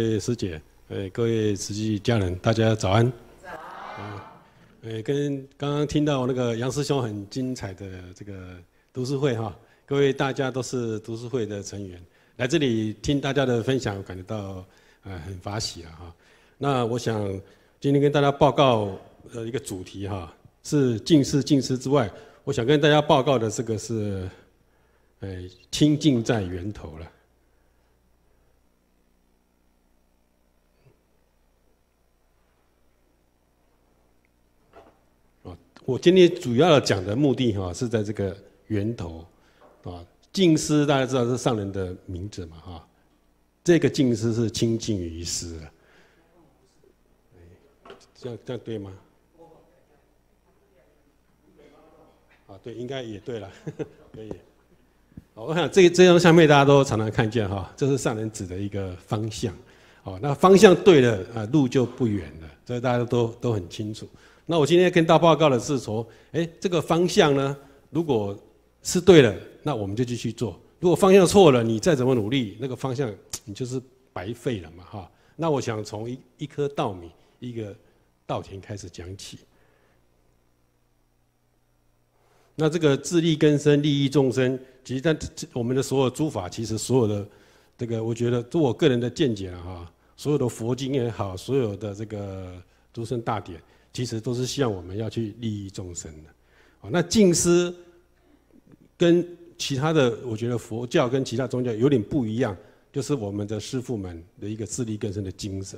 哎，师姐，哎，各位慈济家人，大家早安。早。哎，跟刚刚听到那个杨师兄很精彩的这个读书会哈，各位大家都是读书会的成员，来这里听大家的分享，感觉到呃很发喜啊哈。那我想今天跟大家报告呃一个主题哈，是近视近视之外，我想跟大家报告的这个是，哎清净在源头了。我今天主要讲的目的哈，是在这个源头，啊，近师大家知道是上人的名字嘛哈，这个近师是清近于师，这样这样对吗？啊，对，应该也对了，可以。我想这这张相片大家都常常看见哈，这是上人指的一个方向，哦，那方向对了啊，路就不远了，所以大家都都很清楚。那我今天跟大报告的是说，哎，这个方向呢，如果是对的，那我们就继续做；如果方向错了，你再怎么努力，那个方向你就是白费了嘛，哈。那我想从一一颗稻米、一个稻田开始讲起。那这个自力更生、利益众生，其实在我们的所有诸法，其实所有的这个，我觉得就我个人的见解了哈。所有的佛经也好，所有的这个《诸生大典》。其实都是希望我们要去利益众生的。哦，那净思跟其他的，我觉得佛教跟其他宗教有点不一样，就是我们的师父们的一个自力更生的精神，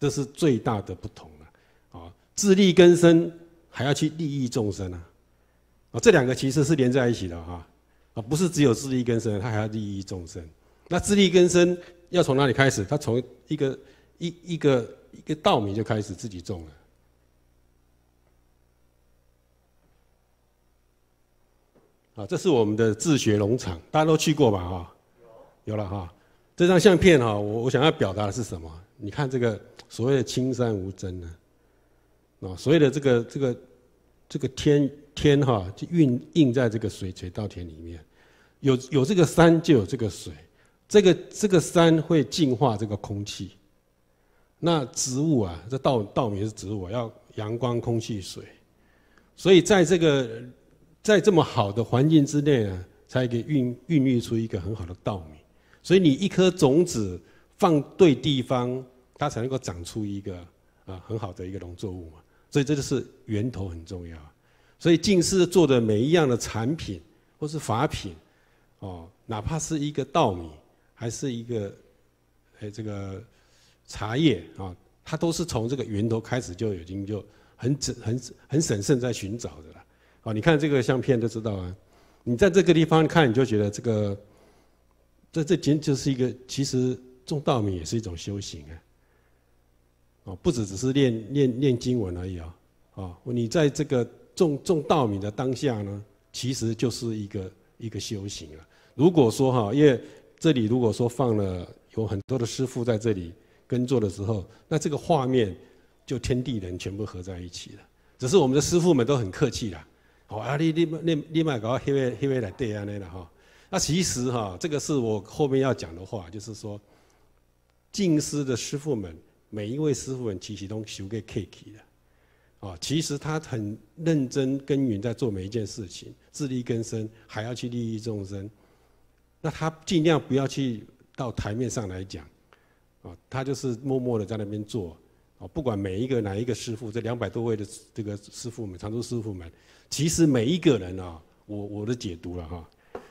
这是最大的不同了。啊，自力更生还要去利益众生啊！啊，这两个其实是连在一起的哈。啊，不是只有自力更生，他还要利益众生。那自力更生要从哪里开始？他从一个一一个一个稻米就开始自己种了。啊，这是我们的自学农场，大家都去过吧？啊，有了哈。这张相片哈，我我想要表达的是什么？你看这个所谓的青山无真呢，啊，所谓的这个这个这个天天哈就印印在这个水水稻田里面，有有这个山就有这个水，这个这个山会净化这个空气，那植物啊，这稻稻米是植物，要阳光、空气、水，所以在这个。在这么好的环境之内啊，才可以孕孕育出一个很好的稻米。所以你一颗种子放对地方，它才能够长出一个啊很好的一个农作物嘛。所以这就是源头很重要。所以净是做的每一样的产品或是法品，哦，哪怕是一个稻米，还是一个哎这个茶叶啊，它都是从这个源头开始就已经就很很很审慎在寻找的啦。好，你看这个相片就知道啊。你在这个地方看，你就觉得这个，这这仅就是一个，其实种稻米也是一种修行啊。哦，不只只是念念念经文而已啊。哦，你在这个种种稻米的当下呢，其实就是一个一个修行啊。如果说哈，因为这里如果说放了有很多的师傅在这里耕作的时候，那这个画面就天地人全部合在一起了。只是我们的师傅们都很客气啦。哦，啊，你你你你立马搞到黑黑来对安的了哈。那其实哈，这个是我后面要讲的话，就是说，静师的师傅们，每一位师傅们其实都修个 k 气的。哦，其实他很认真耕耘在做每一件事情，自力更生，还要去利益众生。那他尽量不要去到台面上来讲，哦，他就是默默的在那边做。哦，不管每一个哪一个师傅，这两百多位的这个师傅们、常州师傅们。其实每一个人啊，我我的解读了哈，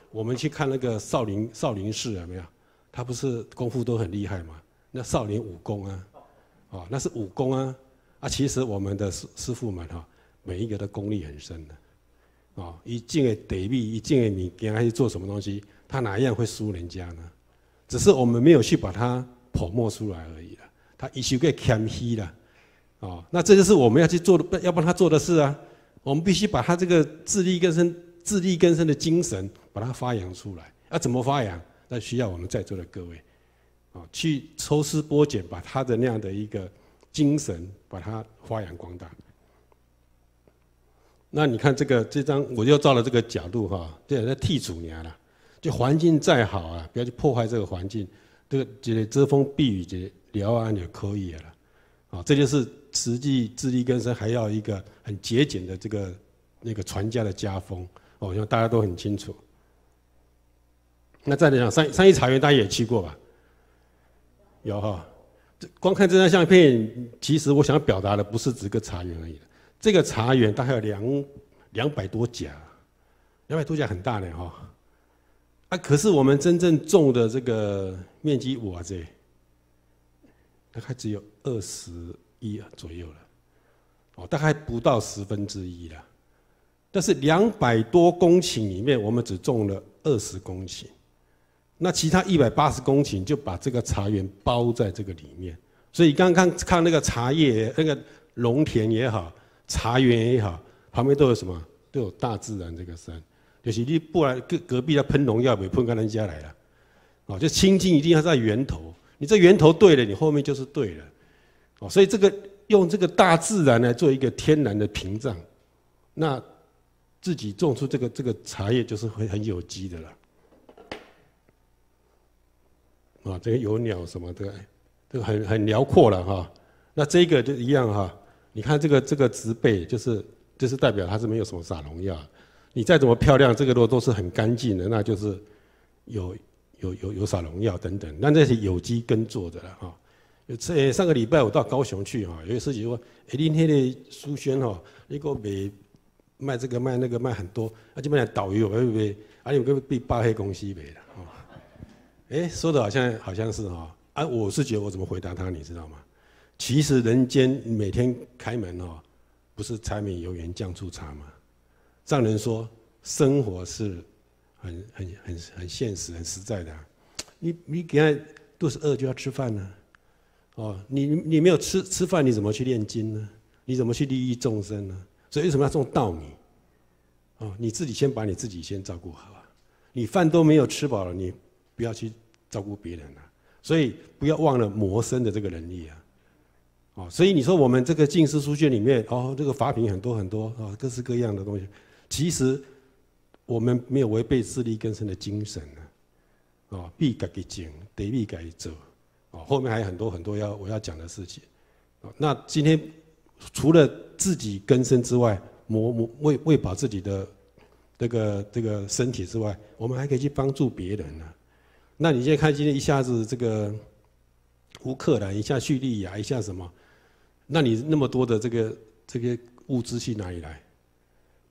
我们去看那个少林少林寺有没有？他不是功夫都很厉害吗？那少林武功啊，哦，那是武功啊啊！其实我们的师师傅们哈，每一个的功力很深的，啊，一进个躲避，一进个你给他去做什么东西，他哪一样会输人家呢？只是我们没有去把它剖墨出来而已了。他一修个谦虚了，哦，那这就是我们要去做的，要帮他做的事啊。我们必须把他这个自力更生、自力更生的精神，把它发扬出来。要怎么发扬？那需要我们在座的各位，啊，去抽丝剥茧，把他的那样的一个精神，把它发扬光大。那你看这个这张，我又照了这个角度哈，对，那剔竹娘了，就环境再好啊，不要去破坏这个环境，这个遮遮风避雨、这聊啊也可以了，啊，这就是。实际自力更生还要一个很节俭的这个那个传家的家风哦，像大家都很清楚。那再来讲，三三义茶园大家也去过吧？有哈。这光看这张相片，其实我想表达的不是只个茶园而已这个茶园大概有两两百多甲，两百多甲很大的哈。啊，可是我们真正种的这个面积我这，大概只有二十。一左右了，哦，大概不到十分之一了。但是两百多公顷里面，我们只种了二十公顷，那其他一百八十公顷就把这个茶园包在这个里面。所以刚刚看那个茶叶，那个农田也好，茶园也好，旁边都有什么？都有大自然这个山。就是你不然隔隔壁要喷农药，别喷干人家来了。哦，就清净一定要在源头。你这源头对了，你后面就是对了。哦，所以这个用这个大自然来做一个天然的屏障，那自己种出这个这个茶叶就是会很有机的了。啊，这个有鸟什么的，都很很辽阔了哈。那这个就一样哈，你看这个这个植被，就是就是代表它是没有什么撒农药。你再怎么漂亮，这个都都是很干净的，那就是有有有有撒农药等等，那这是有机耕作的了哈。上个礼拜我到高雄去哈，有些司机说：“哎，你那个书轩哈，那个卖卖这个卖那个卖很多，而且卖来导游，会不会？而且有个被扒黑公司没了？哦，哎，说的好像好像是哈，啊，我是觉得我怎么回答他，你知道吗？其实人间每天开门哈，不是柴米油盐酱醋茶吗？丈人说：“生活是很很很很现实、很实在的，你你给他肚子饿就要吃饭呢。”哦，你你没有吃吃饭，你怎么去炼经呢？你怎么去利益众生呢？所以为什么要种稻米？哦，你自己先把你自己先照顾好，啊！你饭都没有吃饱了，你不要去照顾别人了。所以不要忘了谋生的这个能力啊！哦，所以你说我们这个《净士书卷》里面哦，这个法品很多很多啊，各式各样的东西，其实我们没有违背自力更生的精神呢。哦，必改己精，得必改己哦，后面还有很多很多要我要讲的事情，哦，那今天除了自己根生之外，磨磨为为保自己的这个这个身体之外，我们还可以去帮助别人呢。那你现在看今天一下子这个乌克兰一下叙利亚一下什么，那你那么多的这个这个物资去哪里来？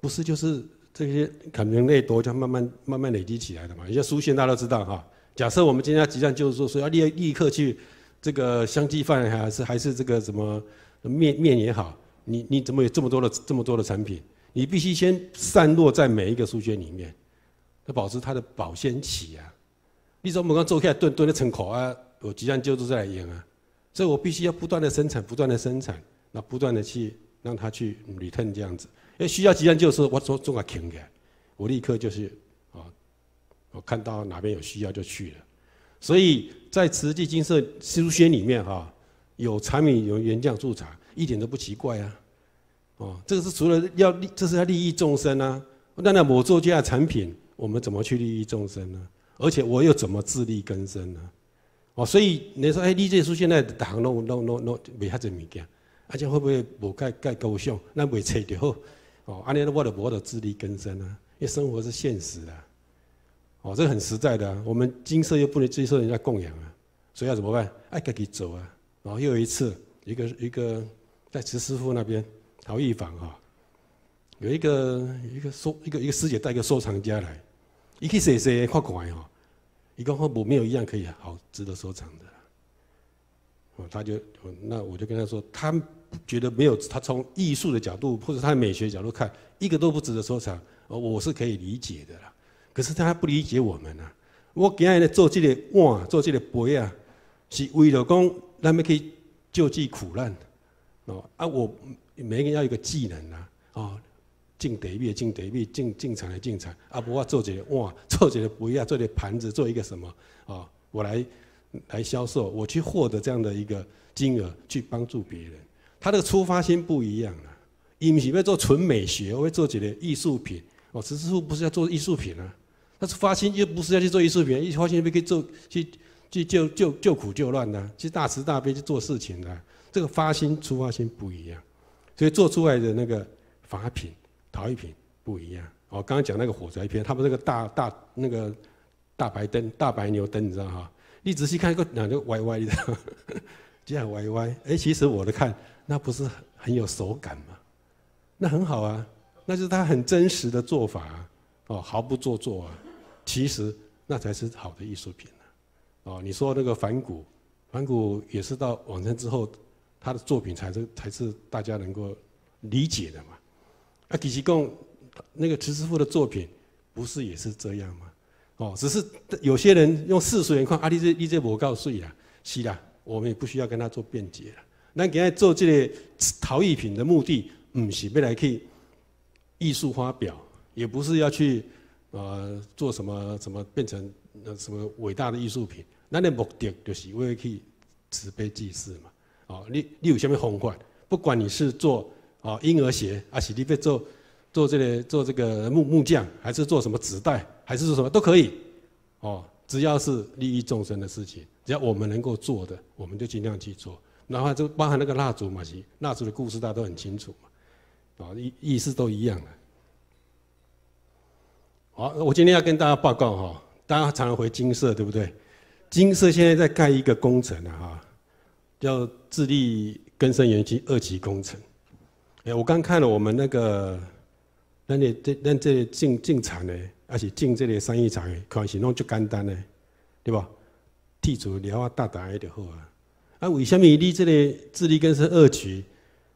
不是就是这些可能累多就慢慢慢慢累积起来的嘛？像苏线大家都知道哈。假设我们今天要集单，就是说，说要立立刻去，这个香积饭还是还是这个什么面面也好，你你怎么有这么多的这么多的产品？你必须先散落在每一个书卷里面，要保持它的保鲜期啊。你什么我们刚周开炖炖的成口啊？我集单就是在用啊，所以我必须要不断的生产，不断的生产，那不断的去让它去 return 这样子。要需要集单就是我从从啊停个，我立刻就是。我看到哪边有需要就去了，所以在慈济金色书轩里面哈，有产品有原浆助茶，一点都不奇怪啊。哦，这个是除了要，这是要利益众生啊。那那我做这样产品，我们怎么去利益众生呢？而且我又怎么自力更生呢？哦，所以你说，哎，你这书现在打行弄弄弄弄没哈子物件，而且会不会不盖盖高相？那没切就好。哦，安尼我都我的自力更生啊，因为生活是现实的。哦，这很实在的，我们金色又不能接受人家供养啊，所以要怎么办？爱该给走啊。然后又有一次，一个一个在慈师傅那边陶艺坊哦，有一个一个收一个一个师姐带一个收藏家来，一起去谁看馆哦，一个画馆没有一样可以好值得收藏的。哦，他就那我就跟他说，他觉得没有，他从艺术的角度或者他美学角度看，一个都不值得收藏。哦，我是可以理解的啦。可是他不理解我们啊。我今日咧做这个碗，做这个杯啊，是为了讲咱们去救济苦难哦啊！我每个人要有个技能呐哦，进店面，进店面，进进厂来进厂啊！不我做这个碗，做这个杯啊，做这个盘子，做一个什么啊？我来来销售，我去获得这样的一个金额，去帮助别人。他的出发心不一样啊！毋是要做纯美学，我要做这个艺术品哦。师傅不是要做艺术品啊？他是发心又不是要去做艺术品，一发心就可以做去去救救救苦救难的，去大慈大悲去做事情的。这个发心出发心不一样，所以做出来的那个法品陶艺品不一样。哦，刚刚讲那个火灾片，他们那个大大那个大白灯、大白牛灯，你知道哈？你仔细看，一个两个歪歪的，这样歪歪。哎，其实我的看，那不是很有手感吗？那很好啊，那就是他很真实的做法啊，哦，毫不做作啊。其实那才是好的艺术品呢，哦，你说那个反古，反古也是到网生之后，他的作品才是才是大家能够理解的嘛。阿地奇贡那个池师傅的作品，不是也是这样吗？哦，只是有些人用世俗眼光，阿地这地这我告诉你啦，是啦，我们也不需要跟他做辩解了。那现在做这个陶艺品的目的，不是未来可以艺术发表，也不是要去。呃，做什么？什么变成那什么伟大的艺术品？那你目的就是为去慈悲济世嘛。哦，你你有什么方法？不管你是做哦婴儿鞋啊，还是你做做这个做这个木木匠，还是做什么纸袋，还是做什么都可以。哦，只要是利益众生的事情，只要我们能够做的，我们就尽量去做。然后就包含那个蜡烛嘛，是蜡烛的故事，大家都很清楚嘛。哦，意意思都一样的。好，我今天要跟大家报告哈，大家常常回金色，对不对？金色现在在盖一个工程呢哈，叫智利根生园区二期工程。哎，我刚看了我们那个，那你这那这进进场呢，而且进这里商业场的，看是那弄就简单呢，对吧？剔除料啊、大胆一点好啊。啊，为什么你这里智利根生二期，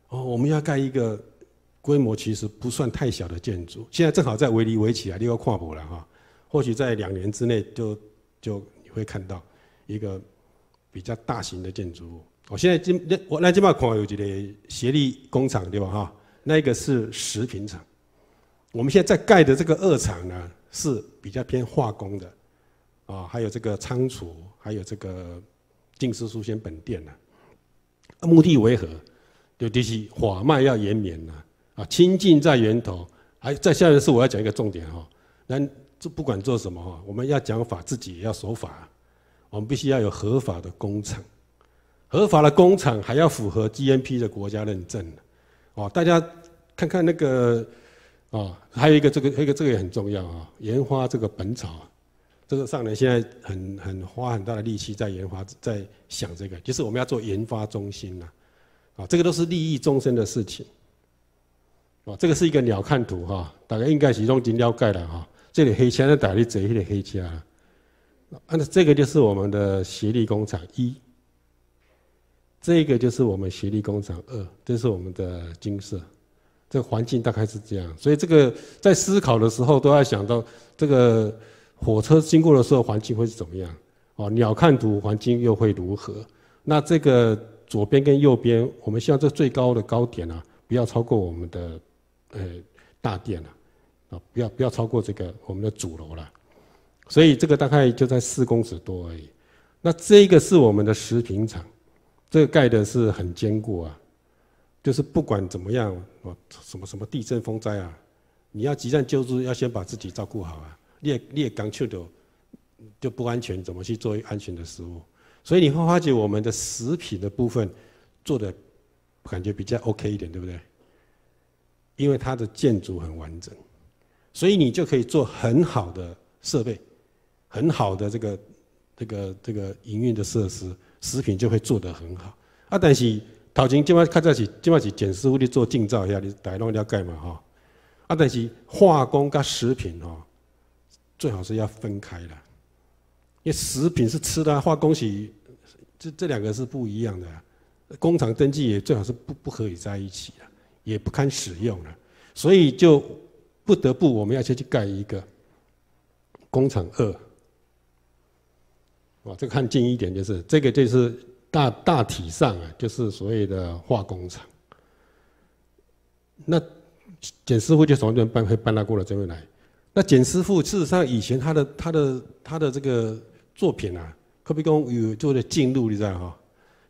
哦，我们要盖一个？规模其实不算太小的建筑，现在正好在围里围起来，又要跨步了哈。或许在两年之内就就你会看到一个比较大型的建筑物。我现在今那我那今麦看有一个协力工厂对吧哈？那一个是食品厂。我们现在在盖的这个二厂呢是比较偏化工的，啊，还有这个仓储，还有这个近师书仙本店呢。目的为何？就就是缓慢要延绵呢。啊，清净在源头，还再下一是我要讲一个重点哈。那这不管做什么哈，我们要讲法，自己也要守法。我们必须要有合法的工厂，合法的工厂还要符合 GMP 的国家认证。哦，大家看看那个啊，还有一个这个，还有一个这个也很重要啊。研发这个本草，这个上联现在很很花很大的力气在研发，在想这个，就是我们要做研发中心呐。啊，这个都是利益众生的事情。哦，这个是一个鸟瞰图哈，大概应该是已经了盖了哈。这里黑线是打的窄一点黑啊，那这个就是我们的协力工厂一，这个就是我们协力工厂二，这是我们的金色。这环境大概是这样，所以这个在思考的时候都要想到，这个火车经过的时候环境会是怎么样？哦，鸟瞰图环境又会如何？那这个左边跟右边，我们希望这最高的高点呢，不要超过我们的。呃，大殿啊，啊，不要不要超过这个我们的主楼了，所以这个大概就在四公尺多而已。那这个是我们的食品厂，这盖的是很坚固啊，就是不管怎么样，什么什么地震、风灾啊，你要急战救助，要先把自己照顾好啊。你也刚去的就不安全，怎么去做安全的食物？所以你会发觉我们的食品的部分做的感觉比较 OK 一点，对不对？因为它的建筑很完整，所以你就可以做很好的设备，很好的这个这个这个营运的设施，食品就会做得很好。啊，但是淘金今晚看这是今晚是简师傅哩做建照一下，你摆弄一干嘛哈？啊，但是化工跟食品哦，最好是要分开的，因为食品是吃的，化工是这这两个是不一样的。工厂登记也最好是不不可以在一起的。也不堪使用了，所以就不得不我们要先去盖一个工厂二。哇，这个看近一点就是这个，就是大大体上啊，就是所谓的化工厂。那简师傅就从那边搬搬搬到过来这边来。那简师傅事实上以前他的他的他的这个作品啊，刻笔工有做的进入你知道哈，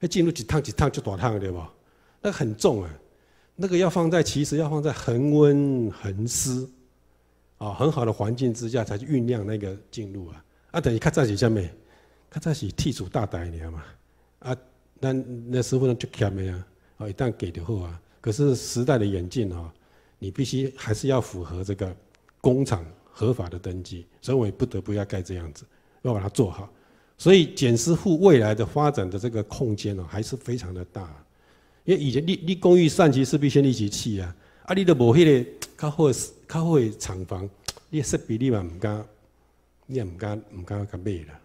那进入几趟几趟就多趟对吧？那很重啊。那个要放在，其实要放在恒温恒湿，啊，很好的环境之下，才去酝酿那个进入啊。啊，等于抗战起下面，抗战起剔除大胆一点嘛。啊，那那师傅呢就欠的啊，啊，一旦给的话，啊。可是时代的演进哦，你必须还是要符合这个工厂合法的登记，所以我也不得不要盖这样子，要把它做好。所以简师傅未来的发展的这个空间哦，还是非常的大。因为以前你你公寓善其事，必先利其去啊，啊你都无迄个较好较好的厂房，你设备你嘛唔敢，你也唔敢唔敢去买啦，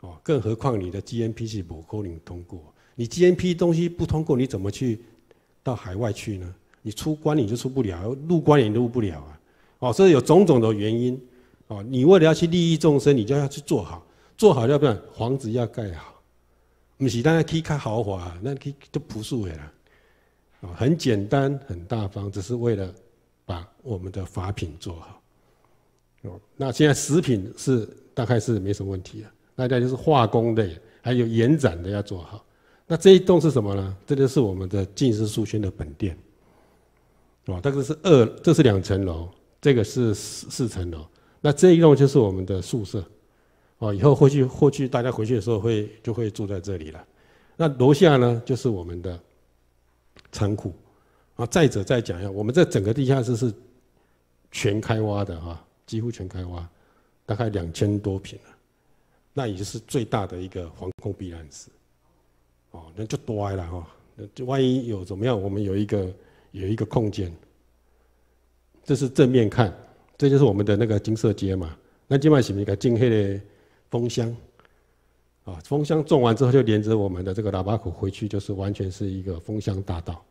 哦更何况你的 GMP 是无可能通过，你 GMP 东西不通过你怎么去到海外去呢？你出关你就出不了，入关也入不了啊，哦所以有种种的原因，哦你为了要去利益众生，你就要去做好，做好要不然房子要盖好，不是单单去开豪华，那去都朴素诶啦。啊，很简单，很大方，只是为了把我们的法品做好。哦，那现在食品是大概是没什么问题了，大家就是化工类还有延展的要做好。那这一栋是什么呢？这就是我们的近视书轩的本店。哦，这个是二，这是两层楼，这个是四四层楼。那这一栋就是我们的宿舍。哦，以后或许或许大家回去的时候会就会住在这里了。那楼下呢，就是我们的。仓库，啊，再者再讲一下，我们这整个地下室是全开挖的啊，几乎全开挖，大概两千多平了，那也是最大的一个防空避难室，哦，那就多了哈，就万一有怎么样，我们有一个有一个空间，这是正面看，这就是我们的那个金色街嘛，那今晚是不是一个金黑的风箱。啊，风箱种完之后就连着我们的这个喇叭口回去，就是完全是一个风箱大道。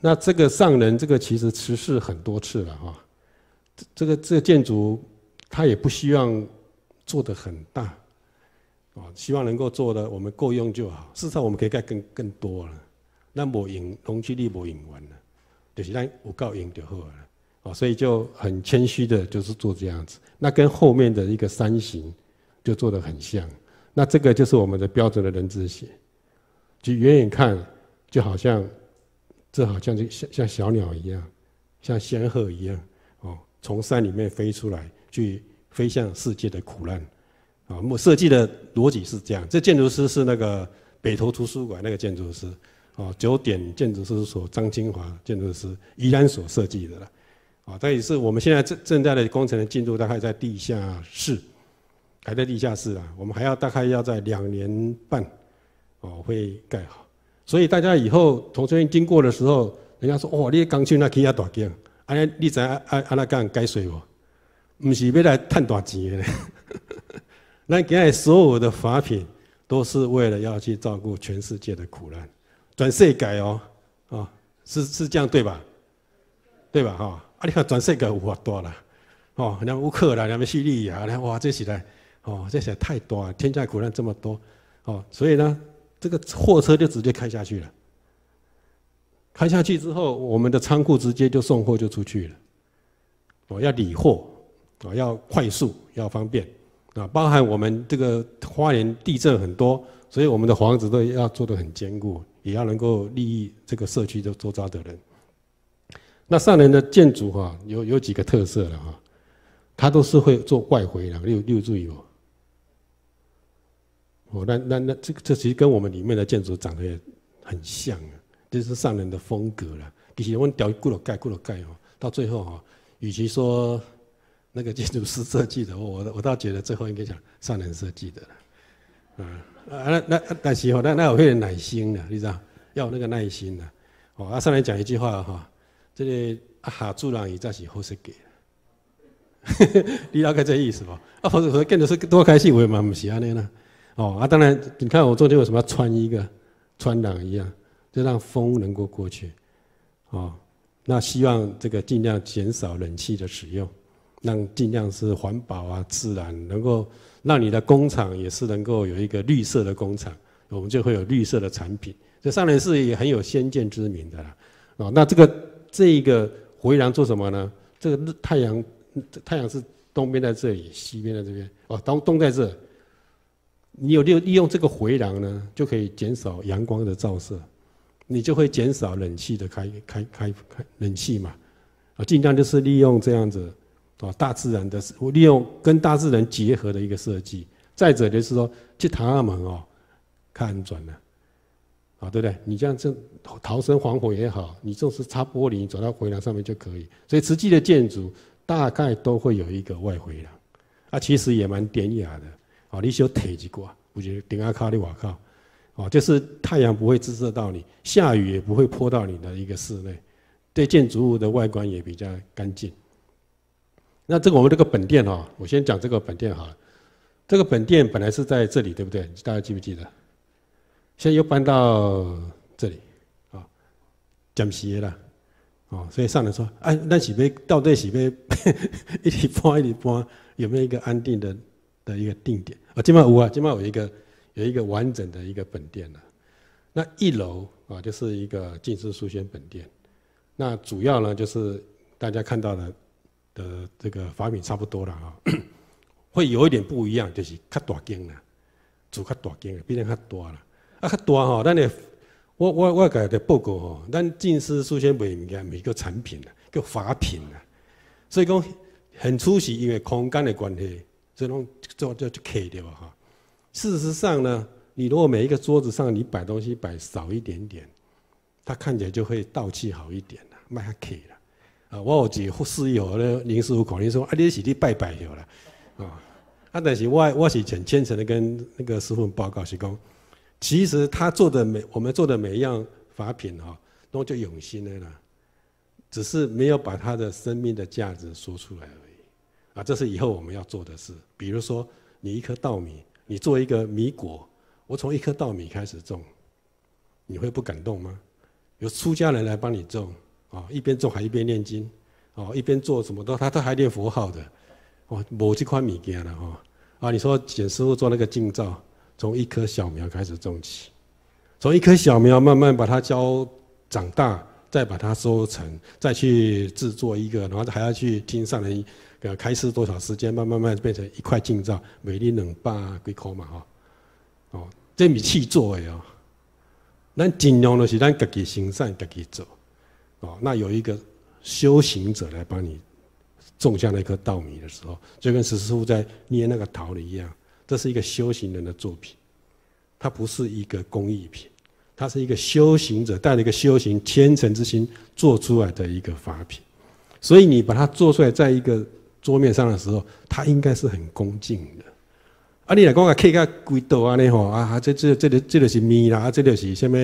那这个上人，这个其实持续很多次了哈。这这个这个建筑，他也不希望做的很大，啊，希望能够做的我们够用就好。至少我们可以盖更更多了。那没影容积率没影完了，就是咱有够赢就好了，啊，所以就很谦虚的，就是做这样子。那跟后面的一个山形就做的很像。那这个就是我们的标准的人字形，就远远看就好像，这好像就像像小鸟一样，像仙鹤一样，哦，从山里面飞出来，去飞向世界的苦难，啊，我设计的逻辑是这样。这建筑师是那个北投图书馆那个建筑师，哦，九点建筑师所张金华建筑师怡安所设计的，啊，但也是我们现在正正在的工程进度大概在地下室。还在地下室啊！我们还要大概要在两年半哦，会盖好。所以大家以后从这边经过的时候，人家说：“哇，你刚去那起要大建？”安尼你知安安那干人睡哦？无？唔是要来赚大钱的。咱现在所有的法品，都是为了要去照顾全世界的苦难。转世改哦，哦，是是这样对吧？对吧？哈！啊，你看转世改有法多啦。哦，家乌克兰、家叙利亚，哇，这是来。哦，这些太多啊！天灾苦难这么多，哦，所以呢，这个货车就直接开下去了。开下去之后，我们的仓库直接就送货就出去了。哦，要理货，哦，要快速，要方便，啊，包含我们这个花莲地震很多，所以我们的房子都要做的很坚固，也要能够利益这个社区的周遭的人。那上联的建筑哈，有有几个特色了哈，它都是会做外回的，六六注意哦。哦，那那那这这其实跟我们里面的建筑长得也很像啊，这是上人的风格了。其实我屌过了盖过了盖哦，到最后哦，与其说那个建筑师设计的，我我倒觉得最后应该讲上人设计的。嗯，啊那那但是哦，那那有费耐心的，你知道，要有那个耐心的。哦，阿上人讲一句话哈，这个阿哈助人以在是好嘿嘿，你大概这意思吧。阿或者说建的是多开心，我也蛮是喜欢呢。哦啊，当然，你看我昨天为什么要穿一个穿囊一样，就让风能够过去，哦，那希望这个尽量减少冷气的使用，让尽量是环保啊，自然能够让你的工厂也是能够有一个绿色的工厂，我们就会有绿色的产品。这上联是也很有先见之明的啦，哦，那这个这一个回廊做什么呢？这个太阳太阳是东边在这里，西边在这边，哦，东东在这。你有利利用这个回廊呢，就可以减少阳光的照射，你就会减少冷气的开开开开冷气嘛，啊，尽量就是利用这样子，啊，大自然的利用跟大自然结合的一个设计。再者就是说，去天安门哦，看转了，啊，对不对？你这样就逃生防火也好，你就是擦玻璃走到回廊上面就可以。所以，实际的建筑大概都会有一个外回廊，啊，其实也蛮典雅的。哦，你修铁一构啊，或者顶下卡的外靠，哦，就是太阳不会直射到你，下雨也不会泼到你的一个室内，对建筑物的外观也比较干净。那这个我们这个本店哦，我先讲这个本店好了。这个本店本来是在这里，对不对？大家记不记得？现在又搬到这里，啊，讲的了，哦，所以上来说，哎，那几杯到底是杯，一起搬一起搬，有没有一个安定的？的一个定点啊，金茂五啊，金茂有一个有一个完整的一个本店啊。那一楼啊就是一个近师书轩本店，那主要呢就是大家看到的的这个法品差不多了啊，会有一点不一样，就是较大件啦，主客大件，毕竟较大啦，啊较大哈，咱的我我我个的报告吼，咱近师书轩卖物件每个产品啊，叫法品啊，所以讲很出是因为空间的关系。这种做就就垮掉哈。事实上呢，你如果每一个桌子上你摆东西摆少一点点，它看起来就会倒气好一点了，卖可以了。啊，我有几个室友咧，临时傅可能说，啊，你是你拜拜去了，啊，啊，但是我我是很虔诚的跟那个师傅报告，是讲，其实他做的每我们做的每一样法品哈，都叫用心的啦，只是没有把他的生命的价值说出来而已。啊，这是以后我们要做的事。比如说，你一颗稻米，你做一个米果，我从一颗稻米开始种，你会不感动吗？有出家人来帮你种，啊，一边种还一边念经，哦，一边做什么都他都还念佛号的，哦，某几块米干了，哦，啊，你说简师傅做那个镜照，从一颗小苗开始种起，从一颗小苗慢慢把它教长大，再把它收成，再去制作一个，然后还要去听上人。开释多少时间？慢慢慢变成一块净子，每日两百几块嘛，吼！哦，这米去做的哟，咱尽量的是咱自己行善，自己做。哦，那有一个修行者来帮你种下那颗稻米的时候，就跟石师傅在捏那个桃子一样，这是一个修行人的作品。它不是一个工艺品，它是一个修行者带着一个修行虔诚之心做出来的一个法品。所以你把它做出来，在一个。桌面上的时候，他应该是很恭敬的。啊，你来讲啊，客家粿斗啊，你吼啊，这这这里这里是米啦，啊，这里是什么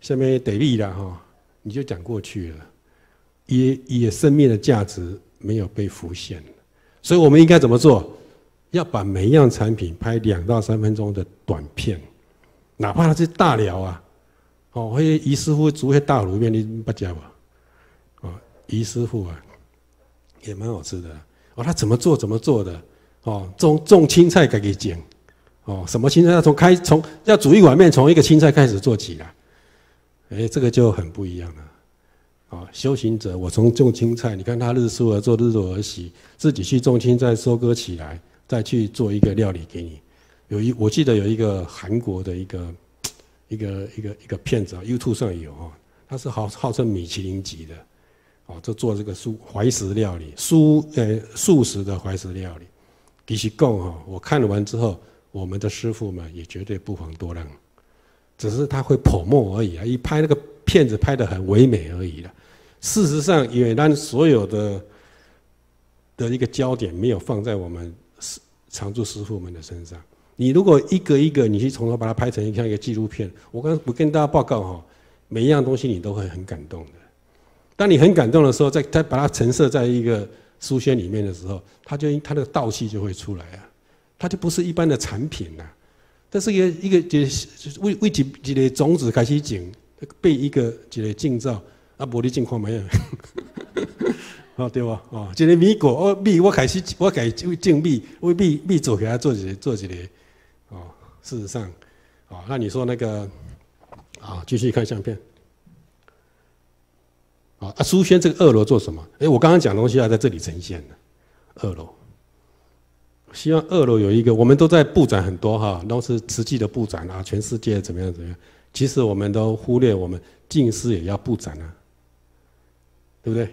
什么得力啦，哈，你就讲过去了。也也，生命的价值没有被浮现。所以，我们应该怎么做？要把每一样产品拍两到三分钟的短片，哪怕它是大料啊。哦，或者于师傅煮些大卤面，你不加我？哦，于师傅啊，也蛮好吃的。哦，他怎么做怎么做的，哦，种种青菜给给剪，哦，什么青菜要从开从要煮一碗面，从一个青菜开始做起啦。哎，这个就很不一样了。哦，修行者，我从种青菜，你看他日出而作，日落而息，自己去种青菜，收割起来，再去做一个料理给你。有一，我记得有一个韩国的一个一个一个一个骗子啊，YouTube 上有哦，他是号号称米其林级的。哦，就做这个素怀石料理，素呃素食的怀石料理，其实够哈，我看完之后，我们的师傅们也绝对不遑多让，只是他会泼墨而已啊，一拍那个片子拍得很唯美而已啦。事实上，也让所有的的一个焦点没有放在我们师常驻师傅们的身上。你如果一个一个你去从头把它拍成像一个纪录片，我刚我跟大家报告哈，每一样东西你都会很感动的。当你很感动的时候，在再把它陈设在一个书轩里面的时候，它就它的道气就会出来啊，它就不是一般的产品了。但是一个一个就是为为一一个种子开始种，被一个一个镜造啊，玻璃镜框没有。哦，对哇，哦，一个米果，哦，米我开始我改种米，为米米做他做一做一个。哦，事实上，哦，那你说那个，啊，继续看相片。啊啊！苏轩，这个二楼做什么？哎，我刚刚讲的东西要在这里呈现的，二楼。希望二楼有一个，我们都在布展很多哈，都是瓷器的布展啊，全世界怎么样怎么样？其实我们都忽略，我们近视也要布展啊，对不对？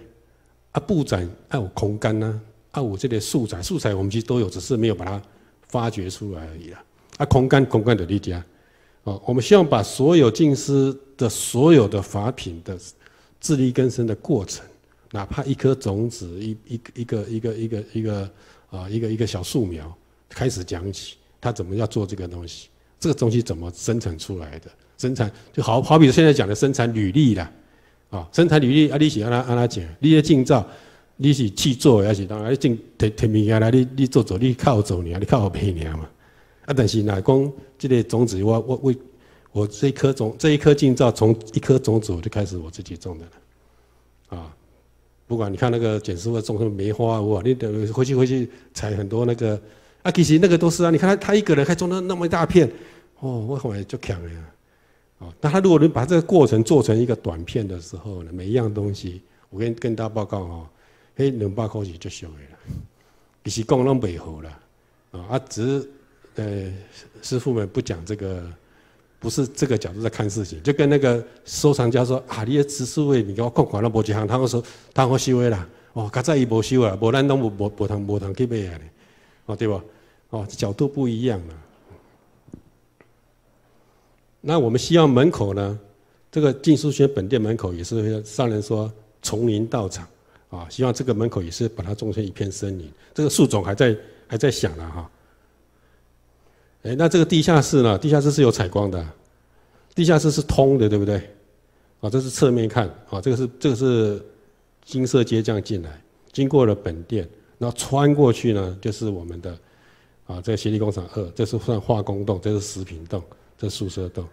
啊，布展啊，我空干呢？啊，我这里素材，素材我们其实都有，只是没有把它发掘出来而已啦。啊，空干，空干的理解啊。哦，我们希望把所有近视的所有的法品的。自力更生的过程，哪怕一颗种子、一、一、一个、一个、一个、一个，啊，一个一个小树苗，开始讲起，他怎么要做这个东西？这个东西怎么生产出来的？生产就好好比现在讲的生产履历啦，啊，生产履历啊，你先按按怎讲？你的种造，你是去做还是当然你种摕摕物件来？你你做做你靠好你啊，你靠好赔啊嘛？啊，但是若讲这个种子，我我为我这一颗种，这一颗镜照，从一颗种子我就开始我自己种的了，啊，不管你看那个简师傅种什么梅花哇，你等回去回去采很多那个，啊，其实那个都是啊，你看他他一个人还种了那么一大片，哦，我后来就强了，哦，那他如果能把这个过程做成一个短片的时候呢，每一样东西我跟跟大家报告哦，嘿，两百块钱就学会了，其实工人背后了，啊，啊只，呃，师傅们不讲这个。不是这个角度在看事情，就跟那个收藏家说：“啊，你的植树位你给我捐管了无几行。”他会说：“他会修的啦，哦，他在意无修啊，伯人能无无伯堂伯堂给咩呢？哦，对吧？哦，角度不一样了。那我们希望门口呢，这个静书轩本店门口也是上人说丛林道场啊，希望这个门口也是把它种成一片森林。这个树种还在还在想呢，哈。”哎，那这个地下室呢？地下室是有采光的，地下室是通的，对不对？啊，这是侧面看，啊，这个是这个是金色街这样进来，经过了本店，那穿过去呢，就是我们的啊，这个协力工厂二，这是算化工洞，这是食品洞，这宿舍洞。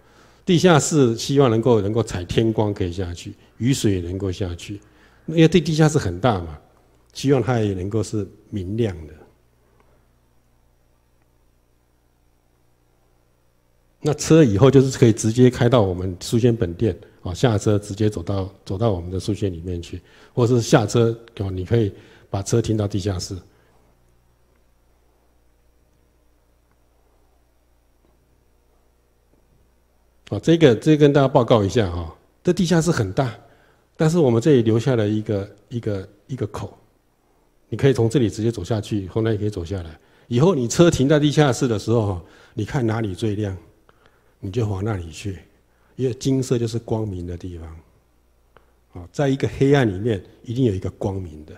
地下室希望能够能够采天光，可以下去，雨水也能够下去，因为这地下室很大嘛，希望它也能够是明亮的。那车以后就是可以直接开到我们书仙本店，啊，下车直接走到走到我们的书仙里面去，或者是下车哦，你可以把车停到地下室。哦，这个这个、跟大家报告一下哈，这地下室很大，但是我们这里留下了一个一个一个口，你可以从这里直接走下去，后来也可以走下来。以后你车停在地下室的时候你看哪里最亮？你就往那里去，因为金色就是光明的地方，啊，在一个黑暗里面一定有一个光明的，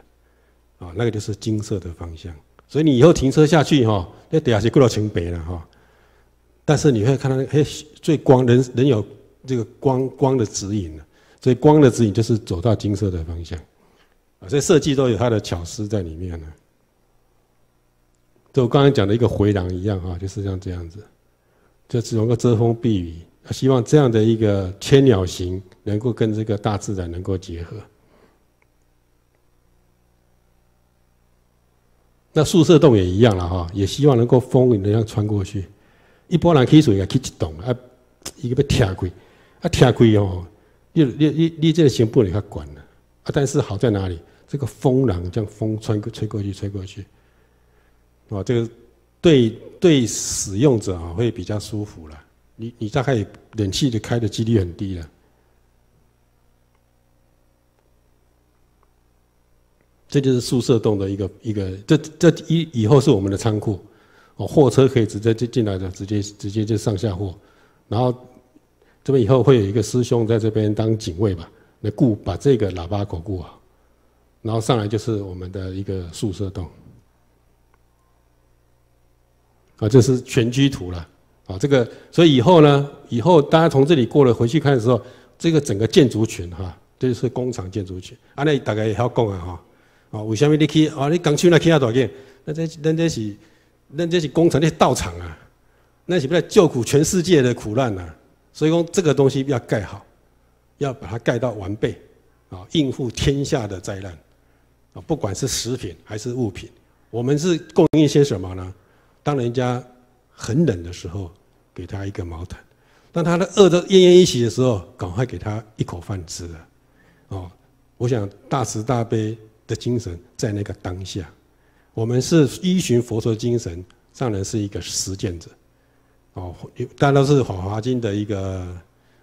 啊，那个就是金色的方向。所以你以后停车下去哈，那底下是过了城北了哈，但是你会看到那嘿，最光人人有这个光光的指引了，所以光的指引就是走到金色的方向，啊，所以设计都有它的巧思在里面呢。就我刚刚讲的一个回廊一样啊，就是像这样子。就只能够遮风避雨，希望这样的一个千鸟形能够跟这个大自然能够结合。那宿舍洞也一样了哈，也希望能够风雨能量穿过去。一波人起水，起一洞啊，一个被拆开，啊拆开哦，你你你你这个全部你他管了。啊，但是好在哪里？这个风浪将风吹过吹过去吹过去，啊，这个。对对，使用者啊会比较舒服了。你你大概冷气的开的几率很低了。这就是宿舍洞的一个一个，这这一以后是我们的仓库，哦，货车可以直接进进来的，直接直接就上下货。然后这边以后会有一个师兄在这边当警卫吧，那固把这个喇叭口固好，然后上来就是我们的一个宿舍洞。啊，这是全居图了，啊，这个，所以以后呢，以后大家从这里过了回去看的时候，这个整个建筑群哈，这是工厂建筑群，啊，那大家也要讲啊，哈，啊，为什么你去，啊，你刚去那去啊，少件，那这，那这是，那这是工程的道场啊，那是不是救苦全世界的苦难呐？所以说这个东西要盖好，要把它盖到完备，啊，应付天下的灾难，啊，不管是食品还是物品，我们是供应一些什么呢？当人家很冷的时候，给他一个毛毯；当他的饿得奄奄一息的时候，赶快给他一口饭吃了。哦，我想大慈大悲的精神在那个当下，我们是依循佛陀精神，上人是一个实践者。哦，大家都是《法华经》的一个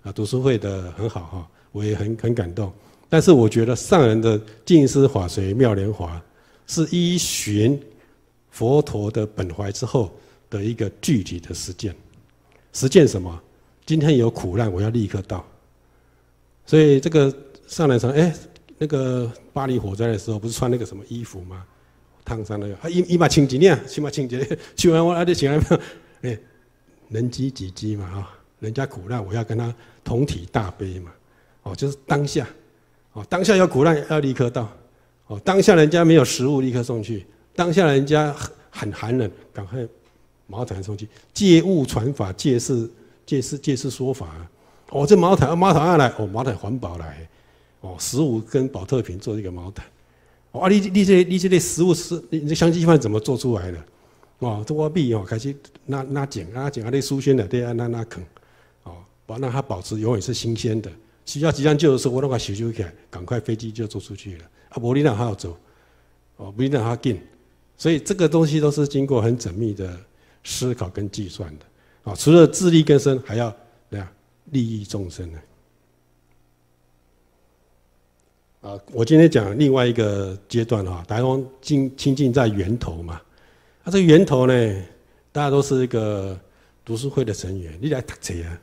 啊读书会的很好哈，我也很很感动。但是我觉得上人的净思法随妙莲华，是依循。佛陀的本怀之后的一个具体的实践，实践什么？今天有苦难，我要立刻到。所以这个上来说，哎，那个巴黎火灾的时候，不是穿那个什么衣服吗？烫伤了，啊，一一把清洁液，起码清洁，去完我儿子起来没有？哎，人机即机嘛啊，人家苦难，我要跟他同体大悲嘛。哦，就是当下，哦，当下有苦难要立刻到，哦，当下人家没有食物，立刻送去。当下人家很寒冷，赶快毛毯送去。借物传法，借事借事借事说法啊！哦，这毛毯，毛毯拿来，哦，毛毯环保来，哦，十五根保特瓶做一个毛毯。哦，你你这你这个食物是，你这香鸡饭怎么做出来的？哦，这挖币哦，开始拉拉紧拉紧，啊，丽酥鲜的，对啊，拉拉啃，哦，把让它保持永远是新鲜的。需要急抢救的时候，我那个修修起来，赶快飞机就坐出去了。啊，不，你那还要走？哦，不，你那还要进。所以这个东西都是经过很缜密的思考跟计算的，啊，除了自力更生，还要怎样利益众生呢？啊，我今天讲另外一个阶段哈，台湾近亲近在源头嘛，啊，这源头呢，大家都是一个读书会的成员，你来读车啊，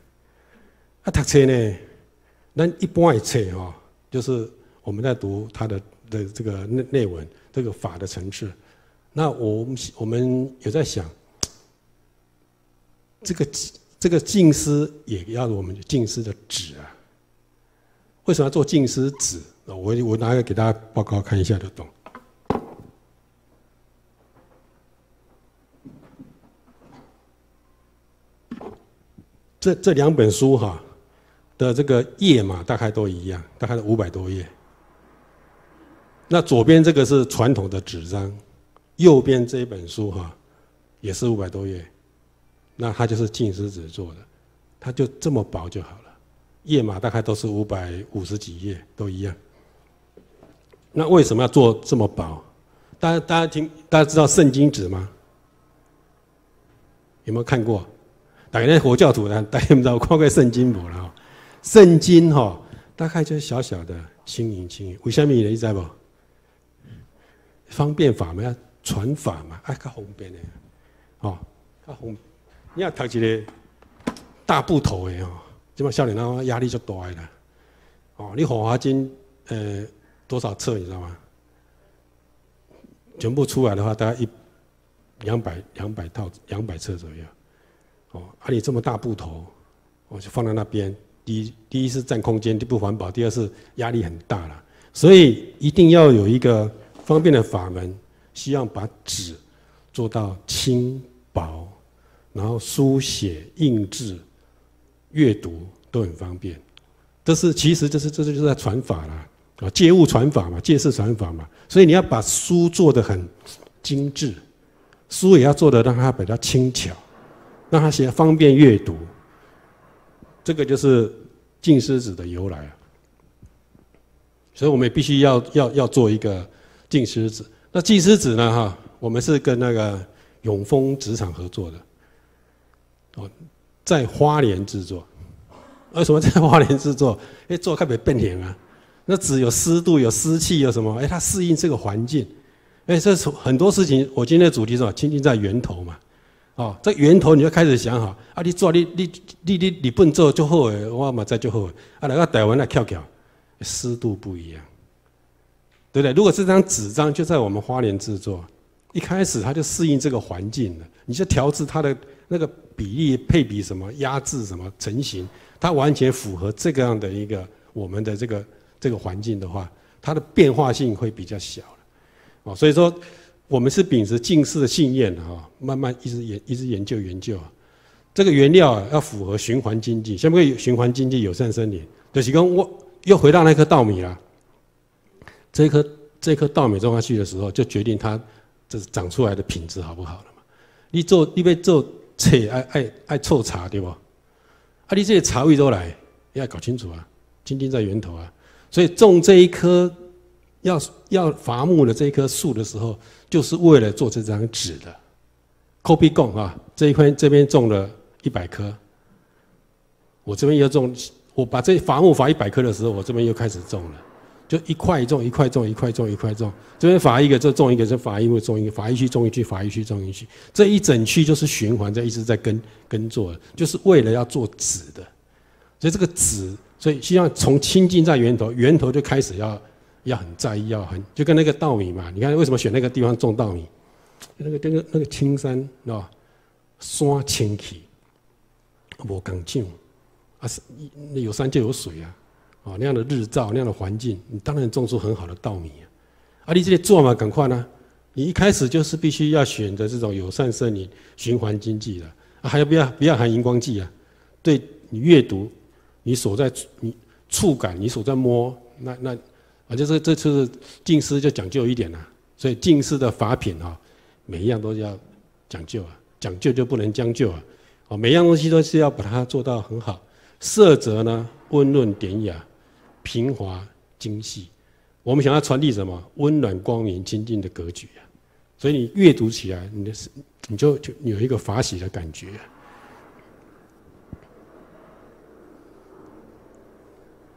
啊，读车呢，咱一般一册哈，就是我们在读它的的这个内内文，这个法的层次。那我们我们有在想，这个这个近似也要我们近似的纸啊？为什么要做近似纸？我我拿个给大家报告看一下就懂。这这两本书哈的这个页嘛，大概都一样，大概是五百多页。那左边这个是传统的纸张。右边这一本书哈，也是五百多页，那它就是浸湿纸做的，它就这么薄就好了。页码大概都是五百五十几页，都一样。那为什么要做这么薄？大家大家听，大家知道圣经纸吗？有没有看过？当然，佛教徒呢，大家不知道，看看圣经簿了。圣经哈，大概就是小小的，轻盈轻盈，五厘你的，你知道不？方便法嘛要传法嘛，还较方便呢。哦，较方。你要读一个大部头的哦，这帮少年郎压力就大了。哦，你《火华经》呃多少册你知道吗？全部出来的话，大概一两百两百套两百册左右。哦，啊，你这么大部头，我就放在那边。第一，第一是占空间，第不环保，第二是压力很大了。所以一定要有一个方便的法门。希望把纸做到轻薄，然后书写、印制、阅读都很方便。这是其实这是这就在传法啦，啊，借物传法嘛，借事传法嘛。所以你要把书做的很精致，书也要做的让它比较轻巧，让它写方便阅读。这个就是净师子的由来啊。所以我们也必须要要要做一个净师子。那技师纸呢？哈，我们是跟那个永丰纸厂合作的，哦，在花莲制作。为什么在花莲制作？哎，做特别笨点啊。那纸有湿度，有湿气，有什么？哎，它适应这个环境。哎，这是很多事情。我今天的主题是吧？清净在源头嘛。哦，在源头你就开始想好啊。你做你你你你你能做就后尾，我嘛在就后啊，来个台湾来跳跳，湿度不一样。对不对？如果这张纸张就在我们花莲制作，一开始它就适应这个环境了。你就调制它的那个比例配比什么，压制什么成型，它完全符合这个样的一个我们的这个这个环境的话，它的变化性会比较小了。哦，所以说我们是秉持近似的信念啊，慢慢一直研一直研究研究，啊。这个原料啊，要符合循环经济，像不循环经济，友善森林，就是跟我又回到那颗稻米了。这棵这棵稻米种下去的时候，就决定它这是长出来的品质好不好了嘛？你做，因为做茶爱爱爱凑茶，对不？啊，你这些茶味都来，要搞清楚啊，清净在源头啊。所以种这一棵要要伐木的这一棵树的时候，就是为了做这张纸的。Copy 啊，这一块这边种了一百棵。我这边又种，我把这伐木伐一百棵的时候，我这边又开始种了。就一块种一块种一块种一块种，这边伐一个这种一个，这伐一个种一个，伐一区种一区，伐一区种一区，这一整区就是循环，在一直在耕耕作，就是为了要做纸的，所以这个纸，所以希望从亲近在源头，源头就开始要要很在意，要很就跟那个稻米嘛，你看为什么选那个地方种稻米，那个那个那个青山啊，山清气，无干净，啊，有山就有水啊。哦，那样的日照，那样的环境，你当然种出很好的稻米啊！啊，你这里做嘛，赶快呢！你一开始就是必须要选择这种友善森林循环经济的啊，还要不要不要含荧光剂啊？对，你阅读，你所在你触感，你所在摸，那那，啊，就是这次近视就讲究一点啊。所以近视的法品啊，每一样都要讲究啊，讲究就不能将就啊！哦，每样东西都是要把它做到很好，色泽呢温润典雅。平滑精细，我们想要传递什么温暖、光明、清净的格局啊！所以你阅读起来，你的是你就就有一个法喜的感觉。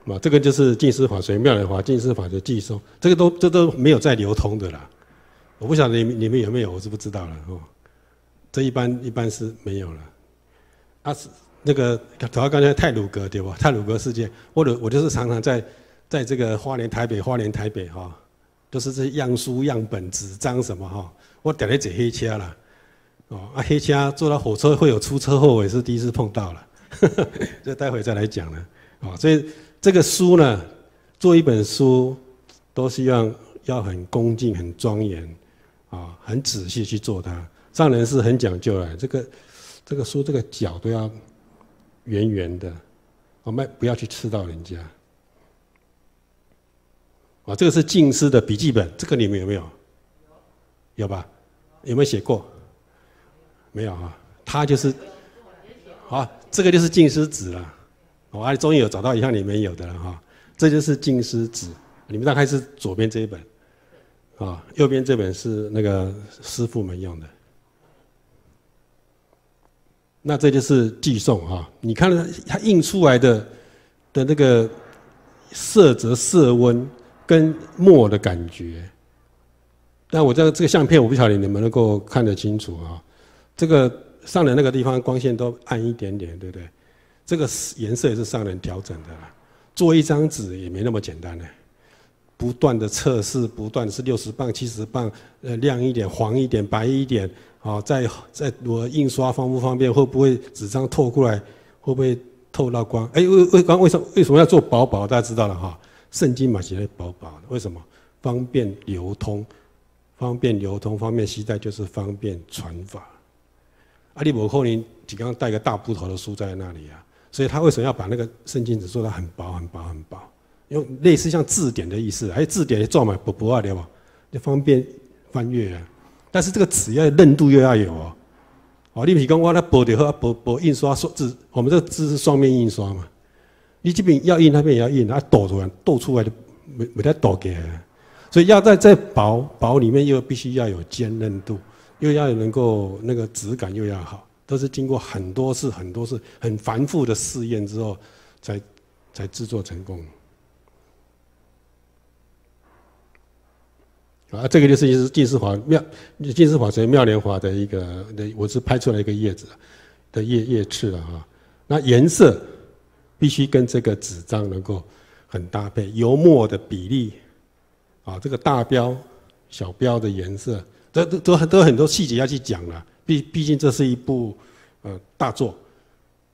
啊，这个就是净思法水妙的法净思法的寄送，这个都这都没有在流通的啦。我不晓得你你们有没有，我是不知道了哦。这一般一般是没有了，啊是。那个主要刚才泰鲁格对吧？泰鲁格事件，我我就是常常在在这个花莲台北，花莲台北哈，都是这些样书、样本、纸张什么哈，我掉在坐黑车了，哦啊黑车坐到火车会有出车祸，我也是第一次碰到了，这待会再来讲了，哦，所以这个书呢，做一本书都希望要很恭敬、很庄严，啊，很仔细去做它，上人是很讲究的，这个这个书这个角都要。圆圆的，我们不要去刺到人家。啊，这个是静视的笔记本，这个你们有没有？有吧？有没有写过？没有啊。他就是，啊，这个就是静视纸了。我、哦，终于有找到一项里面有的了哈。这就是静视纸，你们大概是左边这一本，啊，右边这本是那个师傅们用的。那这就是寄送啊！你看了它印出来的的那个色泽、色温跟墨的感觉。但我在这个相片，我不晓得你们能够看得清楚啊。这个上人那个地方光线都暗一点点，对不对？这个颜色也是上人调整的。啦。做一张纸也没那么简单的，不断的测试，不断是六十磅、七十磅，呃，亮一点、黄一点、白一点。好，在在我印刷方不方便？会不会纸张透过来？会不会透到光？哎，为为刚为什么为什么要做薄薄？大家知道了哈，圣经嘛，写得薄薄的，为什么？方便流通，方便流通，方便携带，就是方便传法。阿利伯克尼，你刚刚带个大布头的书在那里啊？所以他为什么要把那个圣经纸做到很薄、很薄、很薄？因为类似像字典的意思，还有字典也做嘛薄薄的嘛，就方便翻阅啊。但是这个纸要韧度又要有哦，哦，你比如讲，我那薄的和薄薄印刷说字，我们这个字是双面印刷嘛，你这边要印那边也要印，它抖出来，抖出来的没没得抖的，所以要在这薄薄里面又必须要有坚韧度，又要能够那个质感又要好，都是经过很多次、很多次很繁复的试验之后，才才制作成功。啊，这个就是就是金世华妙，金世法成妙莲华的一个的，我是拍出来一个叶子的叶叶翅了哈。那颜色必须跟这个纸张能够很搭配，油墨的比例啊，这个大标、小标的颜色，都都都都很多细节要去讲了。毕毕竟这是一部呃大作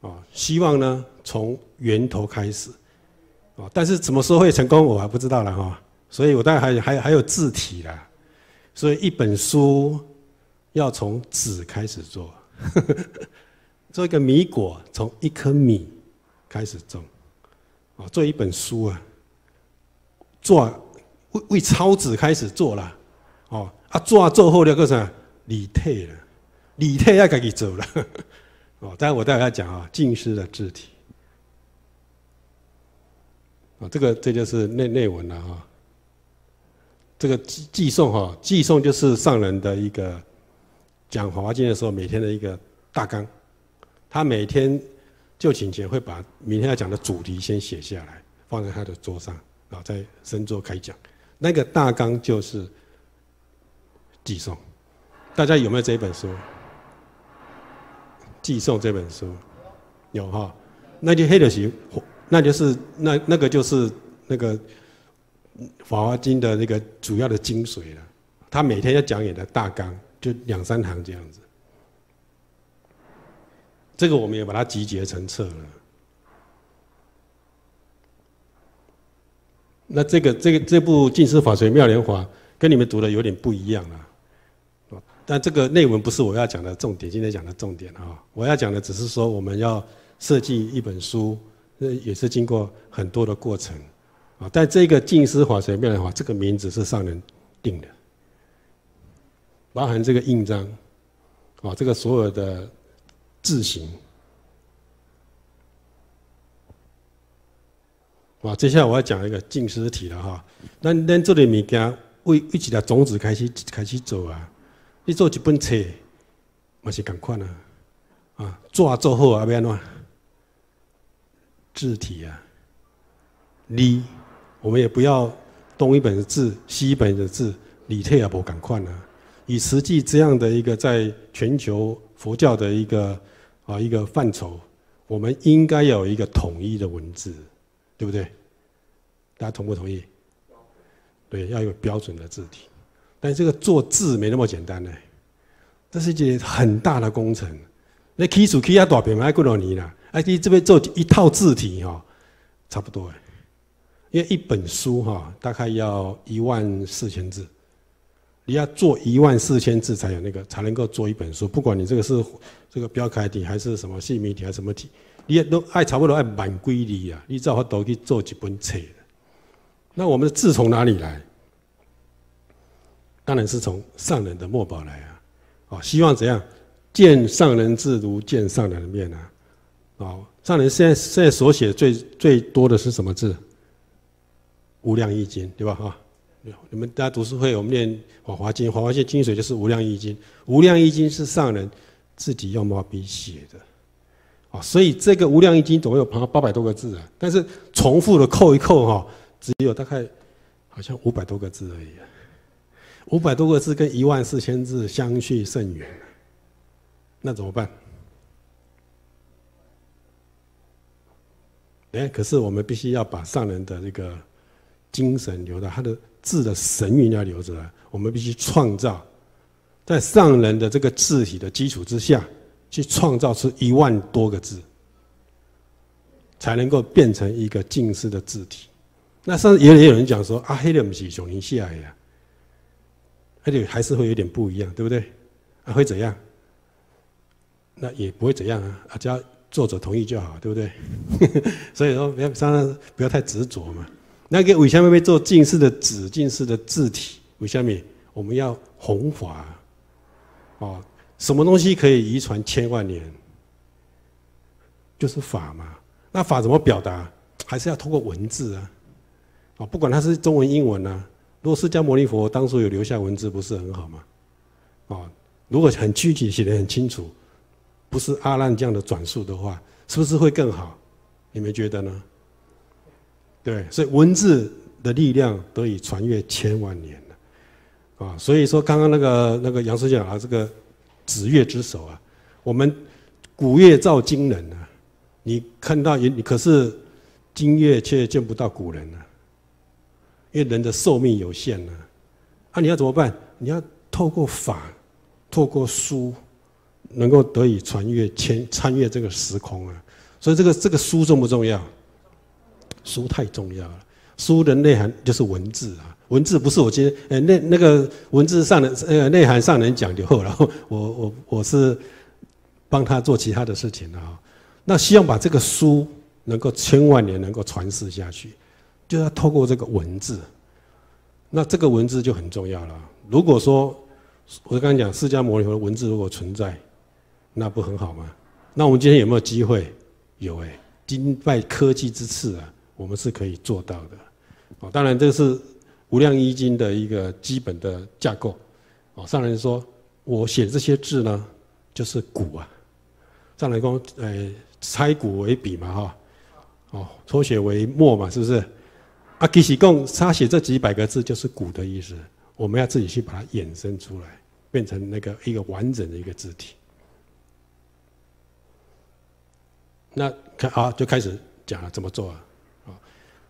啊，希望呢从源头开始啊，但是怎么说会成功，我还不知道了哈。所以，我当然还还还有字体啦。所以，一本书要从纸开始做，做一个米果从一颗米开始种。哦，做一本书啊，做为为抄纸开始做了。哦，啊做做后了个啥？李太了，李太要家己做了。哦，待然我待要讲啊，近丝的字体。啊，这个这就是内内文了啊。这个寄寄送哈，寄送就是上人的一个讲《华经》的时候每天的一个大纲。他每天就寝前会把明天要讲的主题先写下来，放在他的桌上，然后在深座开讲。那个大纲就是寄送。大家有没有这一本书？寄送这本书，有哈？那就黑柳行。那就是那那个就是那个。《法华经》的那个主要的精髓了，他每天要讲演的大纲，就两三行这样子。这个我们也把它集结成册了。那这个、这个这部《净士法随妙莲华》跟你们读的有点不一样了，但这个内文不是我要讲的重点，今天讲的重点啊，我要讲的只是说我们要设计一本书，也是经过很多的过程。但这个净师法随便的话，这个名字是上人定的，包含这个印章，啊，这个所有的字形，啊，接下来我要讲一个净师体了哈。咱咱做里物件，为一个种子开始开始做啊，你做一本册，嘛是赶款啊，啊，做啊做好要安怎？字体啊，你。我们也不要东一本的字、西一本的字，理太也不赶快呢。以实际这样的一个在全球佛教的一个啊一个范畴，我们应该有一个统一的文字，对不对？大家同不同意？对，要有标准的字体。但这个做字没那么简单呢，这是一件很大的工程。那 Kiss Kiss 大屏还几多年了？哎，你这边做一套字体哈，差不多哎。因为一本书哈，大概要一万四千字，你要做一万四千字才有那个，才能够做一本书。不管你这个是这个标楷体还是什么细名体还是什么体，你也都爱差不多爱满规律啊，你只好都去做几本册？那我们的字从哪里来？当然是从上人的墨宝来啊！哦，希望怎样见上人字如见上人的面啊！哦，上人现在现在所写最最多的是什么字？无量易经，对吧？哈，你们大家读书会，我们念《华华经》，《华华经》精髓就是《无量易经》。《无量易经》是上人自己用毛笔写的，啊，所以这个《无量易经》总共有八百多个字啊，但是重复的扣一扣，哈，只有大概好像五百多个字而已。五百多个字跟一万四千字相去甚远，那怎么办？哎，可是我们必须要把上人的那个。精神留的，他的字的神韵要留着。我们必须创造，在上人的这个字体的基础之下去创造出一万多个字，才能够变成一个近似的字体。那上也也有人讲说，啊，黑的米熊林下呀，而且还是会有点不一样，对不对？啊，会怎样？那也不会怎样啊，只要作者同意就好，对不对？所以说，不要然不要太执着嘛。那个韦香妹做近视的、纸近视的字体，韦香妹，我们要弘法啊！什么东西可以遗传千万年？就是法嘛。那法怎么表达？还是要通过文字啊！啊，不管它是中文、英文啊。果释迦牟尼佛当初有留下文字，不是很好吗？啊，如果很具体、写得很清楚，不是阿难这样的转述的话，是不是会更好？你们觉得呢？对，所以文字的力量得以传阅千万年啊，所以说刚刚那个那个杨书讲啊，这个，子月之手啊，我们古月照今人啊，你看到你可是今月却见不到古人了，因为人的寿命有限呢，啊，你要怎么办？你要透过法，透过书，能够得以穿越千穿越这个时空啊，所以这个这个书重不重要？书太重要了，书的内涵就是文字啊。文字不是我今天，呃，那那个文字上的呃内涵上能讲就好，然 后我我我是帮他做其他的事情啊。那希望把这个书能够千万年能够传世下去，就要透过这个文字。那这个文字就很重要了。如果说我刚刚讲释迦牟尼佛的文字如果存在，那不很好吗？那我们今天有没有机会？有哎，经拜科技之赐啊。我们是可以做到的，哦，当然这是无量一经的一个基本的架构。哦，上人说，我写这些字呢，就是骨啊。上人说，呃，拆骨为笔嘛，哈，哦，抽血为墨嘛，是不是？阿基实贡他写这几百个字就是骨的意思，我们要自己去把它衍生出来，变成那个一个完整的一个字体。那看啊，就开始讲了怎么做啊。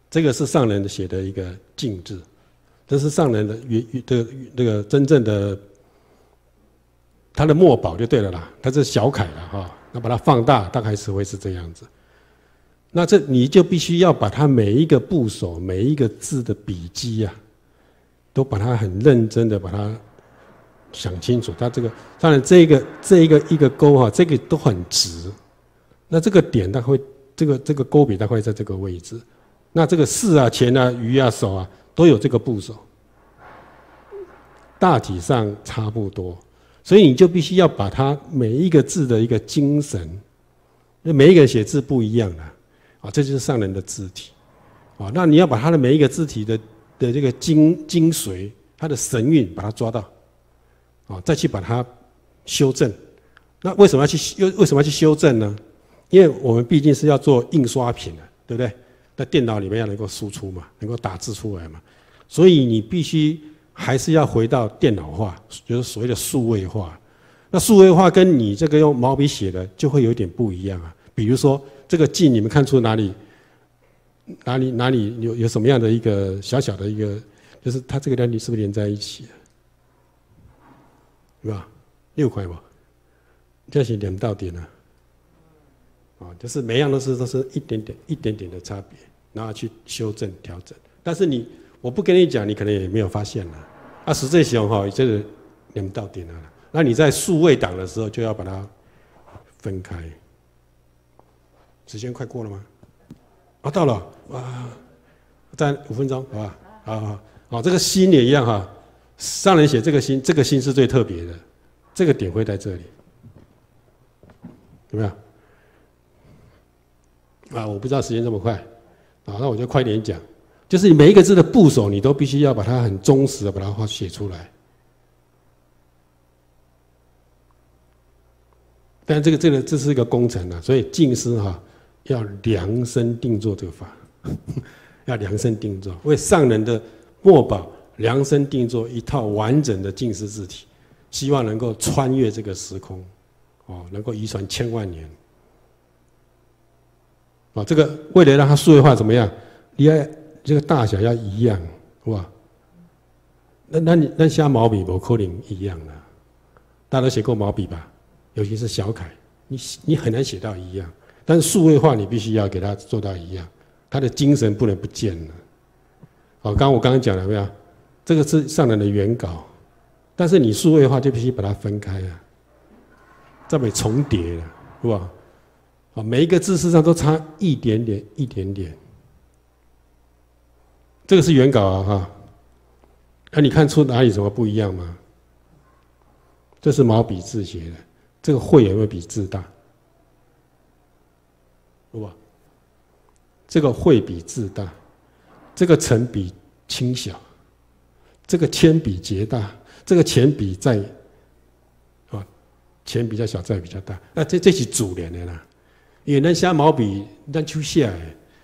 这个是上人写的一个“静”字，这是上人的原这那个真正的他的墨宝，就对了啦。他这是小楷了哈，那把它放大，大概是会是这样子。那这你就必须要把它每一个部首、每一个字的笔迹呀，都把它很认真的把它想清楚。它这个当然，这个这一个一个勾哈，这个都很直。那这个点它会，这个这个勾笔它会在这个位置。那这个“事啊、“钱”啊、“鱼”啊、“手”啊，都有这个部首，大体上差不多。所以你就必须要把它每一个字的一个精神，那每一个人写字不一样啊，啊，这就是上人的字体，啊，那你要把他的每一个字体的的这个精精髓、他的神韵，把它抓到，啊，再去把它修正。那为什么要去修？为什么要去修正呢？因为我们毕竟是要做印刷品的，对不对？在电脑里面要能够输出嘛，能够打字出来嘛，所以你必须还是要回到电脑化，就是所谓的数位化。那数位化跟你这个用毛笔写的就会有点不一样啊。比如说这个“劲，你们看出哪里？哪里哪里有有什么样的一个小小的一个，就是它这个两点是不是连在一起？对吧？六块嘛，这些连到点呢？啊，就是每样都是都是一点点、一点点的差别，然后去修正、调整。但是你，我不跟你讲，你可能也没有发现了。啊，实最行哈，这个两到点了。那你在数位档的时候，就要把它分开。时间快过了吗？啊，到了哇！再五分钟好吧？好好好，这个心也一样哈。上人写这个心，这个心是最特别的，这个点会在这里，有没有？啊，我不知道时间这么快，啊，那我就快点讲。就是你每一个字的部首，你都必须要把它很忠实的把它画写出来。但这个这个这是一个工程啊，所以近思哈要量身定做这个法，要量身定做为上人的墨宝量身定做一套完整的近思字体，希望能够穿越这个时空，哦，能够遗传千万年。啊，这个为了让它数位化怎么样？你要这个大小要一样，是吧？那那你那下毛笔不可能一样的，大家都写过毛笔吧？尤其是小楷，你你很难写到一样。但是数位化你必须要给它做到一样，它的精神不能不见了。好，刚刚我刚刚讲了没有？这个是上来的原稿，但是你数位化就必须把它分开啊，这么重叠了，是吧？啊，每一个字事实上都差一点点，一点点。这个是原稿啊，哈。那你看出哪里什么不一样吗？这是毛笔字写的，这个“会”有没有比“字”大？有吧？这个“会”比“字”大，这个“成比“轻”小，这个“铅”比“节”大，这个“钱”比“在”啊，“钱”比较小，“在”比较大。那这这是主联的啦。因为那下毛笔那出线，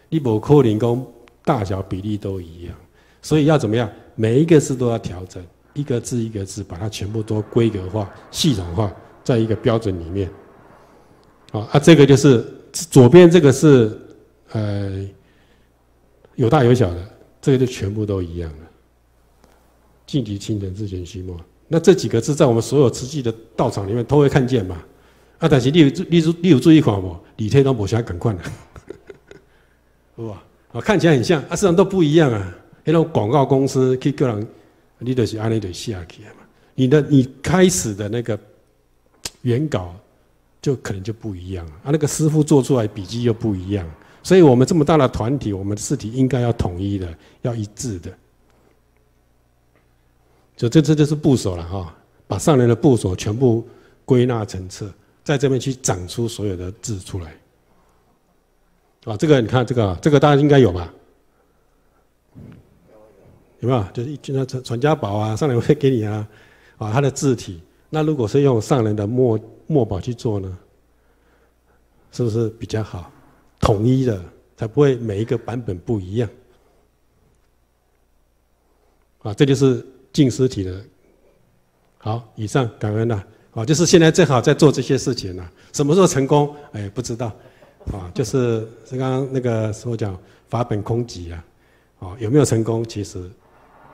你无可能工，大小比例都一样，所以要怎么样？每一个字都要调整，一个字一个字把它全部都规格化、系统化，在一个标准里面。好，啊，这个就是左边这个是，呃，有大有小的，这个就全部都一样了。敬题清藤自选须墨，那这几个字在我们所有瓷器的道场里面都会看见嘛？啊，但是你有你如，你有注意看不？底天龙、无侠梗快的，好啊，看起来很像，啊，实际上都不一样啊！那种广告公司去个人，你就是按那点下去来嘛。你的你开始的那个原稿就可能就不一样啊，那个师傅做出来笔记又不一样，所以我们这么大的团体，我们字体应该要统一的，要一致的。就这这就是部首了哈，把上面的部首全部归纳成册。在这边去长出所有的字出来，啊，这个你看，这个这个大家应该有吧？有没有？就是一那传传家宝啊，上联会给你啊，啊，它的字体。那如果是用上联的墨墨宝去做呢，是不是比较好？统一的，才不会每一个版本不一样。啊，这就是近似体的。好，以上感恩了。啊，就是现在正好在做这些事情呢。什么时候成功？哎，不知道。啊，就是刚刚那个候讲法本空寂啊，啊，有没有成功其实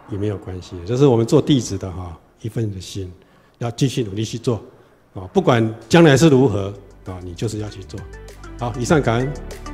也没有关系。就是我们做弟子的哈，一份的心要继续努力去做。啊，不管将来是如何，啊，你就是要去做。好，以上感恩。